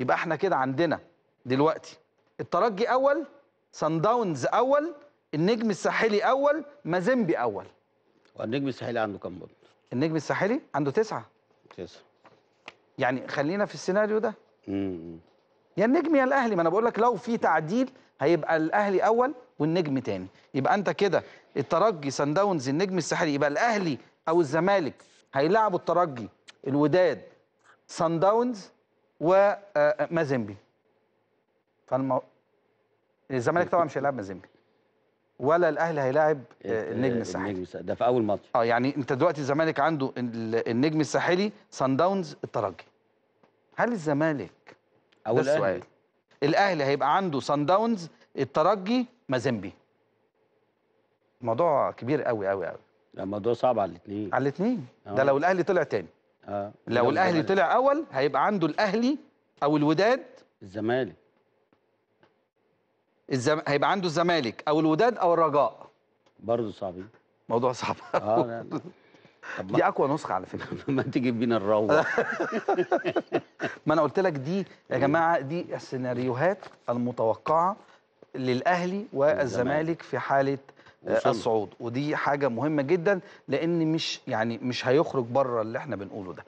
يبقى احنا كده عندنا دلوقتي الترجي اول سان داونز اول النجم الساحلي اول مازيمبي اول والنجم الساحلي عنده كام برضه النجم الساحلي عنده تسعة تسعة يعني خلينا في السيناريو ده امم يا النجم يا الاهلي ما انا بقول لك لو في تعديل هيبقى الاهلي اول والنجم تاني يبقى انت كده الترجي سان داونز النجم الساحلي يبقى الاهلي او الزمالك هيلعبوا الترجي الوداد سان داونز ومازيمبي آه، آه، فالمو... الزمالك طبعا مش هيلاعب مازيمبي ولا الاهلي هيلاعب آه، إيه، النجم الساحلي النجم ده في اول ماتش اه يعني انت دلوقتي الزمالك عنده النجم الساحلي سان داونز الترجي هل الزمالك او السؤال الاهلي هيبقى عنده سان داونز الترجي مازيمبي الموضوع كبير قوي قوي قوي الموضوع صعب على الاثنين على الاثنين ده لو الاهلي طلع تاني آه. لو الاهلي طلع اول هيبقى عنده الاهلي او الوداد الزمالك الزم... هيبقى عنده الزمالك او الوداد او الرجاء برضه صعبين موضوع صعب اه طب دي اقوى نسخه على فكره ما تجيب بينا نروح ما انا قلت لك دي يا جماعه دي السيناريوهات المتوقعه للاهلي والزمالك في حاله الصعود ودي حاجه مهمه جدا لان مش يعني مش هيخرج بره اللي احنا بنقوله ده